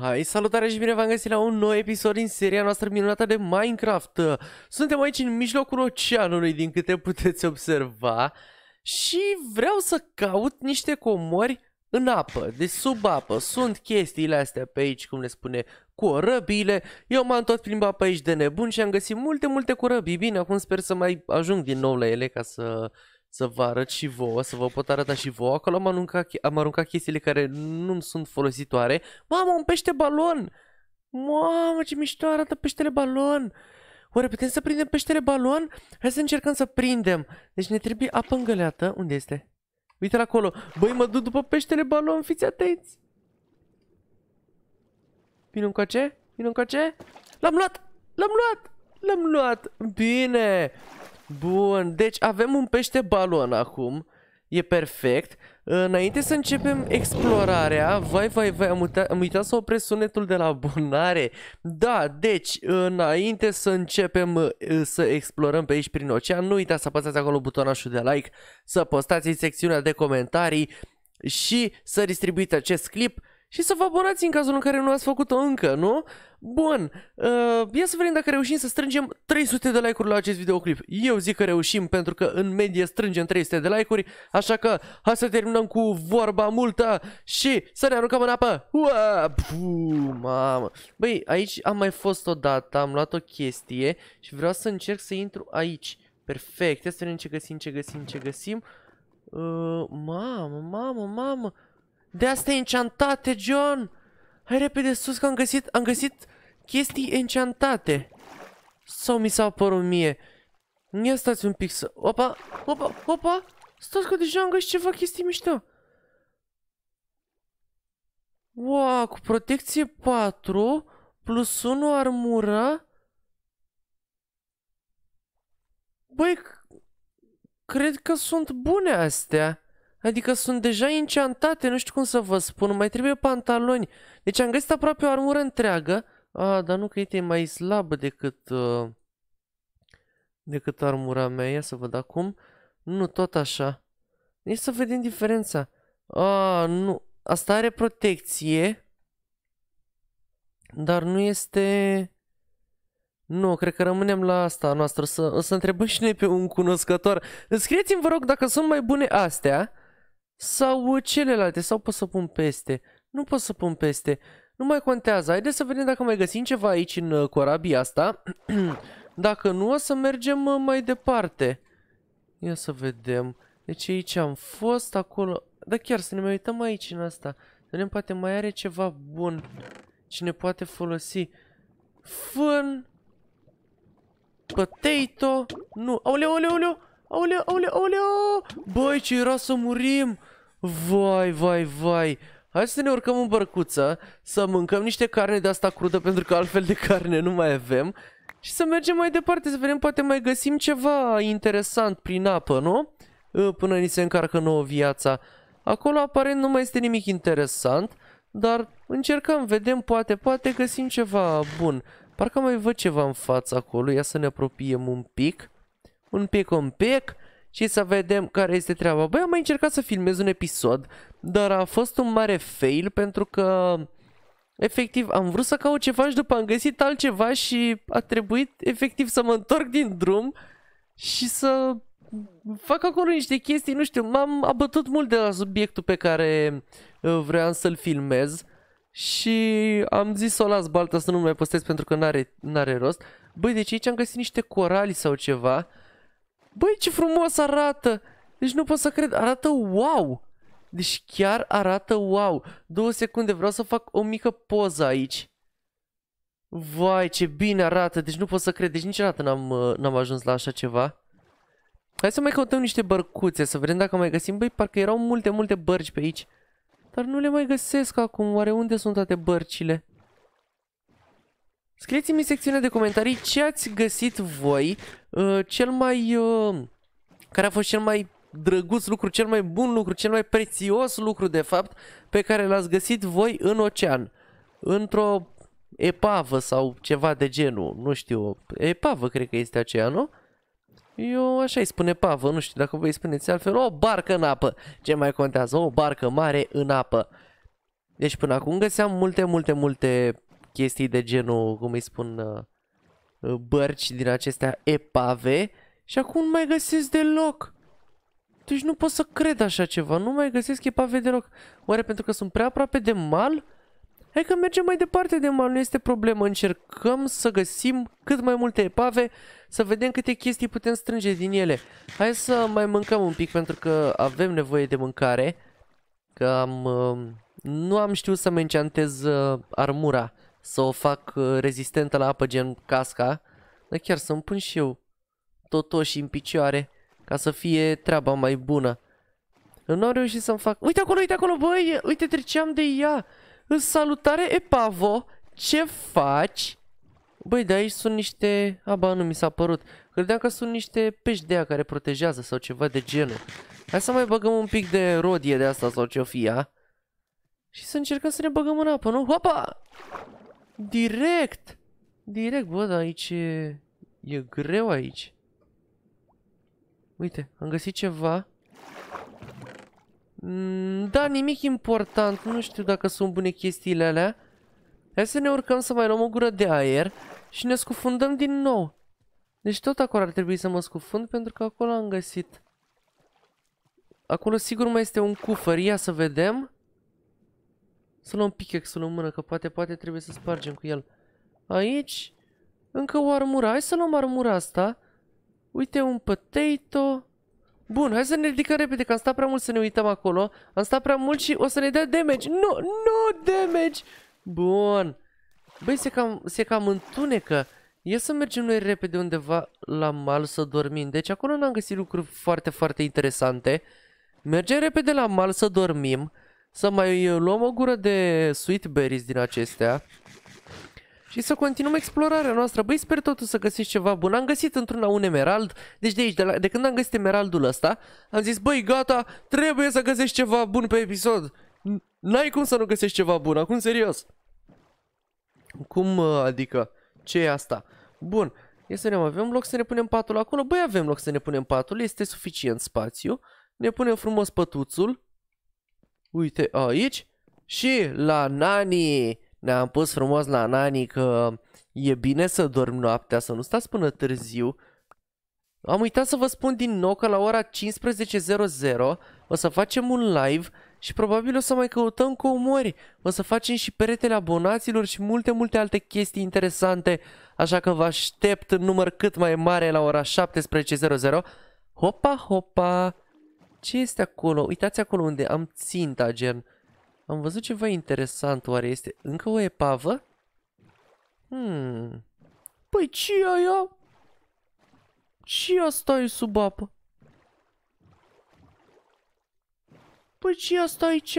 Hai, salutare și bine v-am găsit la un nou episod din seria noastră minunată de Minecraft. Suntem aici în mijlocul oceanului, din câte puteți observa, și vreau să caut niște comori în apă, de sub apă. Sunt chestiile astea pe aici, cum le spune, corăbile. Eu m-am tot plimbat pe aici de nebun și am găsit multe, multe corăbii. Bine, acum sper să mai ajung din nou la ele ca să să vă arăt și vouă, să vă pot arăta și vouă. Acolo am aruncat, am aruncat chestiile care nu sunt folositoare. Mamă, un pește balon! Mamă, ce mișto arată peștele balon! Oare putem să prindem peștele balon? Hai să încercăm să prindem. Deci ne trebuie apă îngăleată. Unde este? uite acolo. Băi, mă duc după peștele balon, fiți atenți! Vino încoace, vino încoace. L-am luat! L-am luat! L-am luat! Bine! Bun, deci avem un pește balon acum. E perfect. Înainte să începem explorarea, vai, vai, vai, am uitat, am uitat să opresc sunetul de la abonare. Da, deci, înainte să începem să explorăm pe aici prin ocean, nu uitați să apăsați acolo butonașul de like, să postați în secțiunea de comentarii și să distribuiți acest clip și să vă abonați în cazul în care nu ați făcut-o încă, nu? Bun, uh, ia să vedem dacă reușim să strângem 300 de like-uri la acest videoclip. Eu zic că reușim pentru că în medie strângem 300 de like-uri, așa că hai să terminăm cu vorba multă și să ne aruncăm în apă. Ua, puu, mamă. Băi, aici am mai fost odată, am luat o chestie și vreau să încerc să intru aici. Perfect, ia să vedem ce găsim, ce găsim, ce găsim. Uh, mamă, mamă, mamă. De astea enchantate, John! Hai repede sus că am găsit, am găsit chestii enchantate. Sau mi s-au părut mie. Ia stați un pic să... Opa, opa, opa! Stați că deja am găsit ceva chestii mișto. Wow, cu protecție 4 plus 1 armură. Băi, cred că sunt bune astea. Adică sunt deja înceantate, nu știu cum să vă spun, mai trebuie pantaloni. Deci am găsit aproape o armură întreagă. A, dar nu că e mai slabă decât, uh, decât armura mea. Ia să văd acum. Nu, tot așa. Ia să vedem diferența. A, nu. Asta are protecție. Dar nu este... Nu, cred că rămânem la asta noastră. O să, o să întrebăm și noi pe un cunoscător. Scrieți-mi, vă rog, dacă sunt mai bune astea. Sau celelalte, sau pot să pun peste. Nu pot să pun peste. Nu mai contează. Haideți să vedem dacă mai găsim ceva aici în uh, corabia asta. dacă nu, o să mergem uh, mai departe. Ia să vedem. Deci aici am fost, acolo... Da chiar, să ne mai uităm aici în asta. Să vedem, poate mai are ceva bun ce ne poate folosi. Fân. Potato. Nu. Aoleu, aoleu, aoleu. Aoleu, aoleu, aoleu. Băi, ce era să murim. Vai, vai, vai. Hai să ne urcăm în bărcuță, să mâncăm niște carne de asta crudă, pentru că altfel de carne nu mai avem. Și să mergem mai departe, să vedem, poate mai găsim ceva interesant prin apă, nu? Până ni se încarcă nouă viața. Acolo aparent nu mai este nimic interesant, dar încercăm, vedem, poate, poate găsim ceva bun. Parcă mai văd ceva în fața acolo, ia să ne apropiem un pic. Un pic, un pic și să vedem care este treaba. Băi, am mai încercat să filmez un episod, dar a fost un mare fail pentru că efectiv am vrut să caut ceva și după am găsit altceva și a trebuit efectiv să mă întorc din drum și să fac acolo niște chestii, nu știu, m-am abătut mult de la subiectul pe care uh, vreau să-l filmez și am zis să o las balta să nu mai postez pentru că n-are, n-are rost. Băi, deci aici am găsit niște corali sau ceva Băi, ce frumos arată! Deci nu pot să cred, arată wow! Deci chiar arată wow! Două secunde, vreau să fac o mică poză aici. Vai, ce bine arată! Deci nu pot să cred, deci niciodată n-am uh, ajuns la așa ceva. Hai să mai căutăm niște bărcuțe, să vedem dacă mai găsim. Băi, parcă erau multe, multe bărci pe aici. Dar nu le mai găsesc acum, oare unde sunt toate bărcile? Scrieți-mi în secțiunea de comentarii ce ați găsit voi uh, cel mai... Uh, care a fost cel mai drăguț lucru, cel mai bun lucru, cel mai prețios lucru de fapt pe care l-ați găsit voi în ocean. Într-o epavă sau ceva de genul, nu știu, epavă cred că este aceea, nu? Eu așa îi spune pavă, nu știu dacă voi spuneți altfel, o barcă în apă, ce mai contează, o barcă mare în apă. Deci până acum găseam multe, multe, multe chestii de genul, cum îi spun, uh, uh, bărci din acestea epave și acum nu mai găsesc deloc. Deci nu pot să cred așa ceva, nu mai găsesc epave deloc. Oare pentru că sunt prea aproape de mal? Hai că mergem mai departe de mal, nu este problemă. Încercăm să găsim cât mai multe epave, să vedem câte chestii putem strânge din ele. Hai să mai mâncăm un pic pentru că avem nevoie de mâncare. Că am... Uh, nu am știut să-mi enchantez uh, armura să o fac uh, rezistentă la apă gen casca, dar chiar să-mi pun și eu totoși în picioare ca să fie treaba mai bună. Nu am reușit să-mi fac... Uite acolo, uite acolo, băi! Uite, treceam de ea! Salutare, Epavo! Ce faci? Băi, de aici sunt niște... Aba, nu mi s-a părut. Credeam că sunt niște pești de aia care protejează sau ceva de genul. Hai să mai băgăm un pic de rodie de asta sau ce-o fie, Și să încercăm să ne băgăm în apă, nu? Hopa! Direct! Direct, bă, dar aici e... E greu aici. Uite, am găsit ceva. Mm, da, nimic important. Nu știu dacă sunt bune chestiile alea. Hai să ne urcăm să mai luăm o gură de aer și ne scufundăm din nou. Deci tot acolo ar trebui să mă scufund pentru că acolo am găsit. Acolo sigur mai este un cufăr. Ia să vedem. Să luăm pickaxe-ul în mână, că poate, poate trebuie să spargem cu el. Aici, încă o armură. Hai să luăm armura asta. Uite, un potato. Bun, hai să ne ridicăm repede, că am stat prea mult să ne uităm acolo. Am stat prea mult și o să ne dea damage. Nu, nu damage! Bun. Băi, se cam, se cam întunecă. Ia să mergem noi repede undeva la mal să dormim. Deci acolo n-am găsit lucruri foarte, foarte interesante. Mergem repede la mal să dormim. Să mai uh, luăm o gură de sweet berries din acestea. Și să continuăm explorarea noastră. Băi, sper totuși să găsiți ceva bun. Am găsit într-una un emerald. Deci de aici, de, la, de când am găsit emeraldul ăsta, am zis, băi, gata, trebuie să găsești ceva bun pe episod. N-ai cum să nu găsești ceva bun, acum serios. Cum uh, adică? Ce e asta? Bun, ia să ne avem loc să ne punem patul acolo. Băi, avem loc să ne punem patul, este suficient spațiu. Ne punem frumos pătuțul. Uite aici. Și la nani. Ne-am pus frumos la nani că e bine să dorm noaptea, să nu stați până târziu. Am uitat să vă spun din nou că la ora 15.00 o să facem un live și probabil o să mai căutăm umori O să facem și peretele abonaților și multe, multe alte chestii interesante. Așa că vă aștept în număr cât mai mare la ora 17.00. Hopa, hopa! Ce este acolo? Uitați acolo unde am ținta, gen. Am văzut ceva interesant, oare este încă o epavă? Hmm. Păi ce e aia? Ce asta e sub apă? Păi ce asta aici?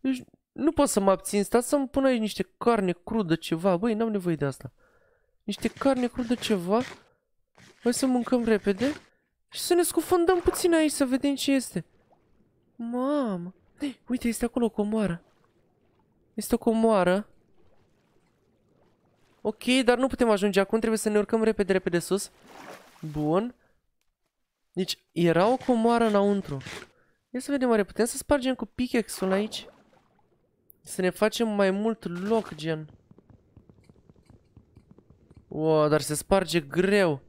Deci nu pot să mă abțin, stați să-mi pun aici niște carne crudă ceva. Băi, n-am nevoie de asta. Niște carne crudă ceva. Hai să mâncăm repede. Și să ne scufundăm puțin aici să vedem ce este. Mamă. Uite, este acolo o comoară. Este o comoară. Ok, dar nu putem ajunge acum. Trebuie să ne urcăm repede, repede sus. Bun. Deci, era o comoară înăuntru. Ia să vedem, oare putem să spargem cu pickaxe-ul aici? Să ne facem mai mult loc, gen. O, wow, dar se sparge greu.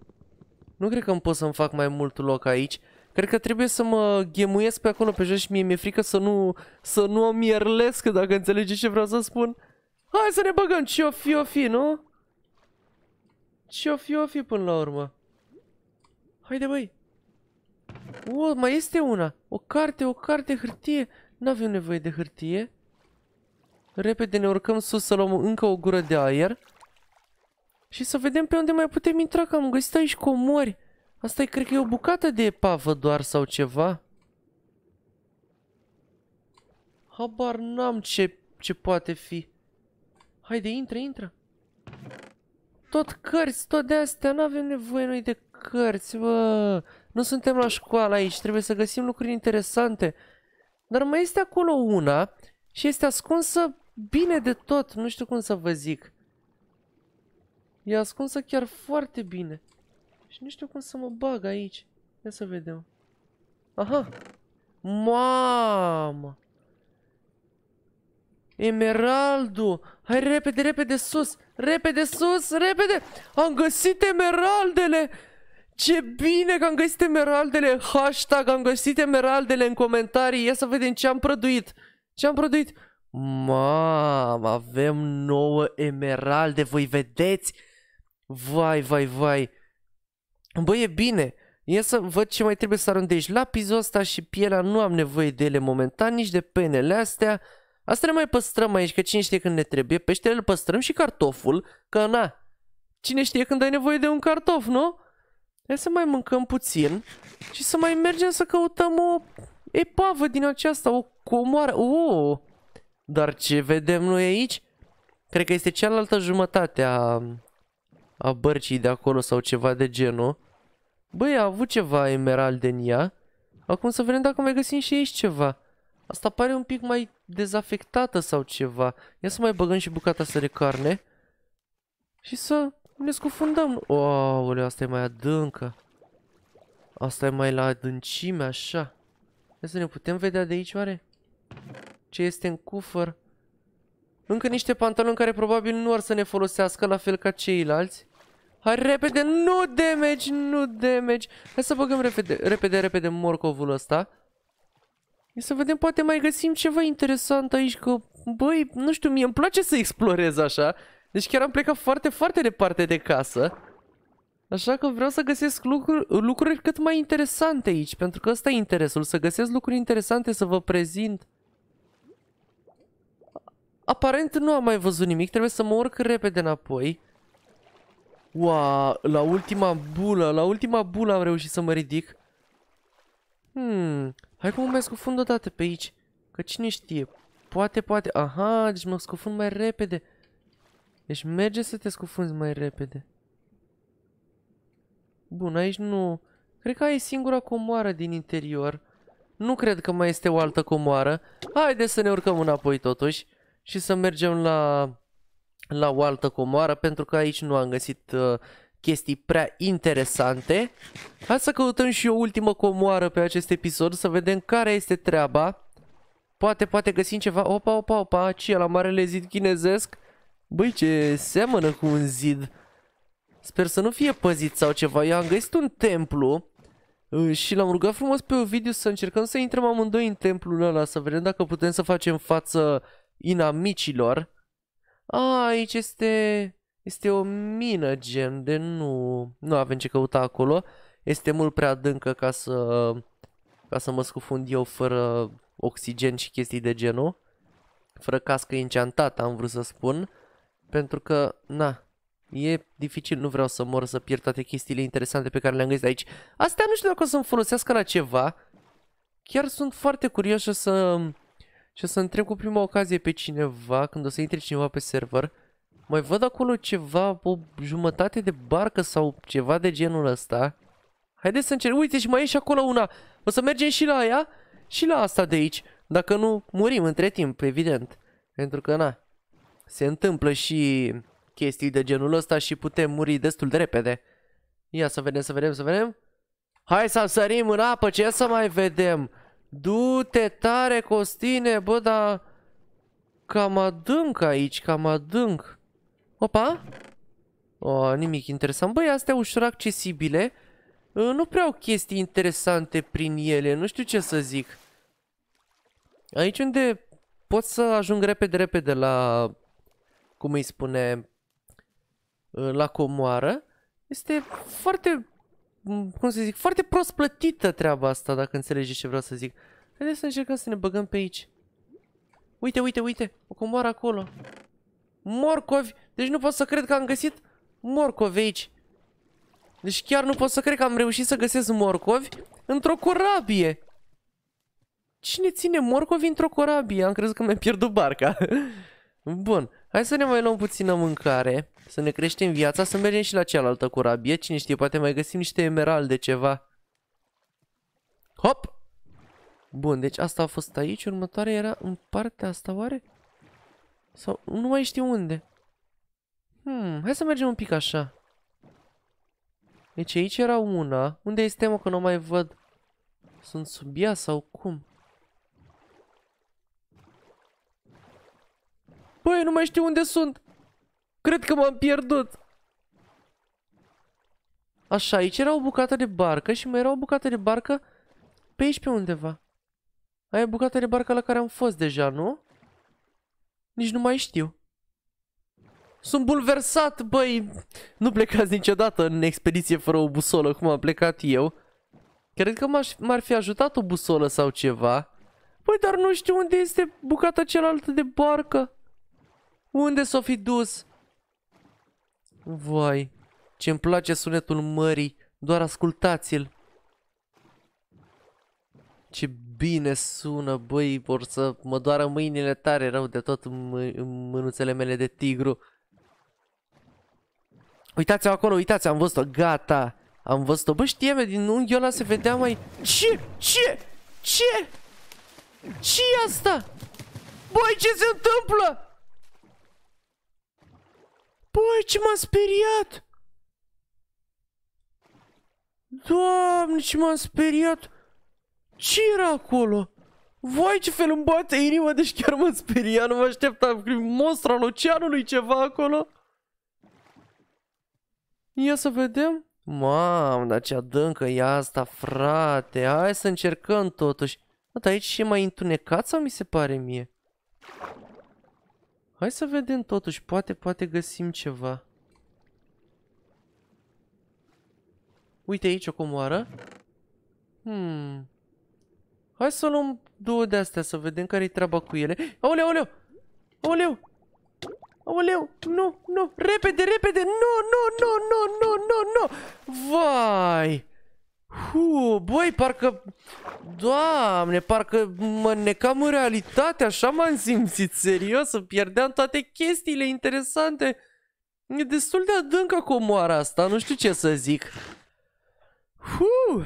Nu cred că îmi pot să-mi fac mai mult loc aici. Cred că trebuie să mă ghemuiesc pe acolo pe jos și mie mi-e frică să nu, să nu o mierlesc, dacă înțelegeți ce vreau să spun. Hai să ne băgăm, ce o fi, o fi, nu? Ce o fi, o fi până la urmă. Haide, băi. O, mai este una. O carte, o carte, hârtie. N-avem nevoie de hârtie. Repede ne urcăm sus să luăm încă o gură de aer. Și să vedem pe unde mai putem intra, că am găsit aici comori. Asta e, cred că e o bucată de epavă doar sau ceva. Habar n-am ce, ce poate fi. Haide, intră, intră. Tot cărți, tot de astea, n-avem nevoie noi de cărți, bă. Nu suntem la școală aici, trebuie să găsim lucruri interesante. Dar mai este acolo una și este ascunsă bine de tot, nu știu cum să vă zic. E ascunsă chiar foarte bine. Și nu știu cum să mă bag aici. Ia să vedem. Aha! Mamă! Emeraldu! Hai repede, repede sus! Repede sus, repede! Am găsit emeraldele! Ce bine că am găsit emeraldele! Hashtag am găsit emeraldele în comentarii! Ia să vedem ce am produit! Ce am produit? Mamă, avem nouă emeralde, voi vedeți? Vai, vai, vai. Bă, e bine. Ia să văd ce mai trebuie să arundești. Lapizul ăsta și pielea nu am nevoie de ele momentan, nici de penele astea. Asta le mai păstrăm aici, că cine știe când ne trebuie. Peștele îl păstrăm și cartoful, că na. Cine știe când ai nevoie de un cartof, nu? Hai să mai mâncăm puțin și să mai mergem să căutăm o epavă din aceasta, o comoară. Oh! Dar ce vedem noi aici? Cred că este cealaltă jumătate a a bărcii de acolo sau ceva de genul. Băi, a avut ceva emerald în ea. Acum să vedem dacă mai găsim și aici ceva. Asta pare un pic mai dezafectată sau ceva. Ia să mai băgăm și bucata asta de carne. Și să ne scufundăm. Oaoleu, asta e mai adâncă. Asta e mai la adâncime, așa. Ia să ne putem vedea de aici, oare? Ce este în cufăr? Încă niște pantaloni care probabil nu ar să ne folosească la fel ca ceilalți. Hai repede, nu damage, nu damage. Hai să băgăm repede, repede, repede morcovul ăsta. Hai să vedem, poate mai găsim ceva interesant aici, că, băi, nu știu, mie îmi place să explorez așa. Deci chiar am plecat foarte, foarte departe de casă. Așa că vreau să găsesc lucruri, lucruri cât mai interesante aici, pentru că ăsta e interesul, să găsesc lucruri interesante să vă prezint. Aparent nu am mai văzut nimic, trebuie să mă urc repede înapoi. Ua, la ultima bulă, la ultima bulă am reușit să mă ridic. Hmm, hai cum mă mai scufund odată pe aici. Că cine știe, poate, poate, aha, deci mă scufund mai repede. Deci merge să te scufunzi mai repede. Bun, aici nu... Cred că ai singura comoară din interior. Nu cred că mai este o altă comoară. Haide să ne urcăm înapoi totuși și să mergem la la o altă comoară pentru că aici nu am găsit uh, chestii prea interesante. Hai să căutăm și o ultimă comoară pe acest episod să vedem care este treaba. Poate, poate găsim ceva. Opa, opa, opa, ce la marele zid chinezesc? Băi, ce seamănă cu un zid. Sper să nu fie păzit sau ceva. Eu am găsit un templu uh, și l-am rugat frumos pe Ovidiu să încercăm să intrăm amândoi în templul ăla, să vedem dacă putem să facem față inamicilor. A, aici este... Este o mină gen de nu... Nu avem ce căuta acolo. Este mult prea adâncă ca să... Ca să mă scufund eu fără oxigen și chestii de genul. Fără cască enchantată, am vrut să spun. Pentru că, na, E dificil, nu vreau să mor, să pierd toate chestiile interesante pe care le-am găsit aici. Astea nu știu dacă o să-mi folosească la ceva. Chiar sunt foarte curioasă să, și o să întreb cu prima ocazie pe cineva, când o să intre cineva pe server, mai văd acolo ceva, o jumătate de barcă sau ceva de genul ăsta. Haideți să încerc. Uite și mai e și acolo una. O să mergem și la aia și la asta de aici. Dacă nu, murim între timp, evident. Pentru că, na, se întâmplă și chestii de genul ăsta și putem muri destul de repede. Ia să vedem, să vedem, să vedem. Hai să sărim în apă, ce să mai vedem? Du-te tare, Costine, bă, dar... Cam adânc aici, cam adânc. Opa! O, nimic interesant. Băi, astea ușor accesibile. Nu prea au chestii interesante prin ele, nu știu ce să zic. Aici unde pot să ajung repede, repede la, cum îi spune, la comoară, este foarte cum să zic, foarte prost plătită treaba asta, dacă înțelegi ce vreau să zic. Haideți să încercăm să ne băgăm pe aici. Uite, uite, uite, o comoară acolo. Morcovi, deci nu pot să cred că am găsit morcovi aici. Deci chiar nu pot să cred că am reușit să găsesc morcovi într-o corabie. Cine ține morcovi într-o corabie? Am crezut că mi-am pierdut barca. Bun. Hai să ne mai luăm puțină mâncare, să ne creștem viața, să mergem și la cealaltă curabie, Cine știe, poate mai găsim niște emeralde ceva. Hop! Bun, deci asta a fost aici, următoarea era în partea asta oare? Sau nu mai știu unde. Hmm, hai să mergem un pic așa. Deci aici era una. Unde este, mă, că nu mai văd? Sunt sub ea sau cum? Băi, nu mai știu unde sunt. Cred că m-am pierdut. Așa, aici era o bucată de barcă și mai era o bucată de barcă pe aici pe undeva. Aia e bucată de barcă la care am fost deja, nu? Nici nu mai știu. Sunt bulversat, băi! Nu plecați niciodată în expediție fără o busolă, cum am plecat eu. Cred că m-ar fi ajutat o busolă sau ceva. Băi, dar nu știu unde este bucata cealaltă de barcă. Unde s-o fi dus? Vai, ce-mi place sunetul mării, doar ascultați-l. Ce bine sună, băi, vor să mă doară mâinile tare rău de tot în mânuțele mele de tigru. Uitați-o acolo, uitați am văzut-o, gata. Am văzut-o, bă, știe din unghiul ăla se vedea mai... Ce? Ce? Ce? ce asta? Băi, ce se întâmplă? Băi, ce m-am speriat! Doamne, ce m-am speriat! Ce era acolo? Voi ce fel îmi bate inima, deci chiar mă speria, nu mă așteptam. Monstru al oceanului, ceva acolo. Ia să vedem. Mamă, dar ce adâncă e asta, frate. Hai să încercăm totuși. dar aici e mai întunecat sau mi se pare mie? Hai să vedem totuși, poate, poate găsim ceva. Uite aici o comoară. Hmm. Hai să luăm două de astea să vedem care-i treaba cu ele. Aoleu, aoleu! Aoleu! Aoleu! Nu, nu! Repede, repede! Nu, nu, nu, nu, nu, nu, nu! Vai! Hu, băi, parcă... Doamne, parcă mă necam în realitate, așa m-am simțit, serios, să pierdeam toate chestiile interesante. E destul de adâncă comoara asta, nu știu ce să zic. Hu,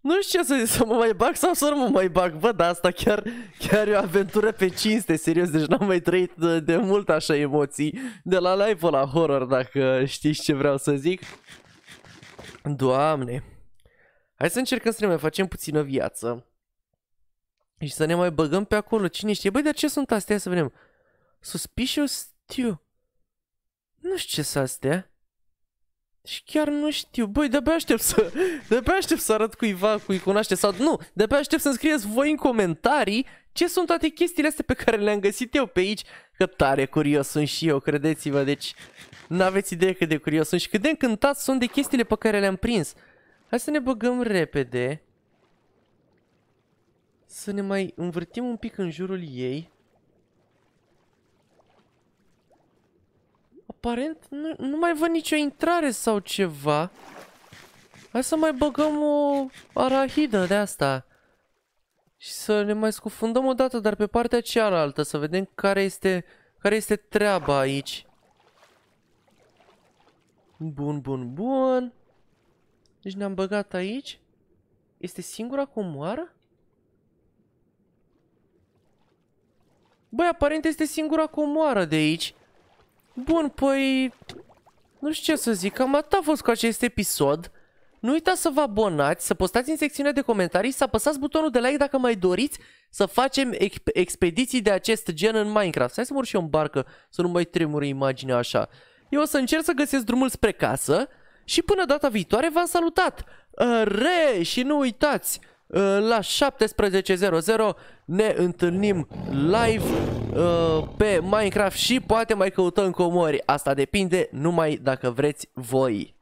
nu știu ce să zic, să mă mai bag sau să nu mă mai bag, bă, dar asta chiar, chiar e o aventură pe cinste, serios, deci n-am mai trăit de, de mult așa emoții de la live la horror, dacă știți ce vreau să zic. Doamne... Hai să încercăm să ne mai facem puțină viață. Și să ne mai băgăm pe acolo. Cine știe? Băi, dar ce sunt astea? Ia să vedem. Suspicious stew. Nu știu ce sunt astea. Și chiar nu știu. Băi, de-abia aștept să... De-abia aștept să arăt cuiva cui cunoaște sau... Nu, de-abia aștept să-mi scrieți voi în comentarii ce sunt toate chestiile astea pe care le-am găsit eu pe aici. Că tare curios sunt și eu, credeți-vă. Deci, n-aveți idee cât de curios sunt și cât de încântat sunt de chestiile pe care le-am prins. Hai să ne băgăm repede. Să ne mai învârtim un pic în jurul ei. Aparent nu, nu mai văd nicio intrare sau ceva. Hai să mai băgăm o arahidă de asta. Și să ne mai scufundăm o dată, dar pe partea cealaltă, să vedem care este, care este treaba aici. Bun, bun, bun. Deci ne-am băgat aici. Este singura comoară? Băi, aparent este singura comoară de aici. Bun, păi... Nu știu ce să zic, cam atât a fost cu acest episod. Nu uitați să vă abonați, să postați în secțiunea de comentarii să apăsați butonul de like dacă mai doriți să facem exp expediții de acest gen în Minecraft. Hai să mor și eu în barcă, să nu mai tremure imaginea așa. Eu o să încerc să găsesc drumul spre casă și până data viitoare v-am salutat. Ă, re și nu uitați, ă, la 17.00 ne întâlnim live ă, pe Minecraft și poate mai căutăm comori. Asta depinde numai dacă vreți voi.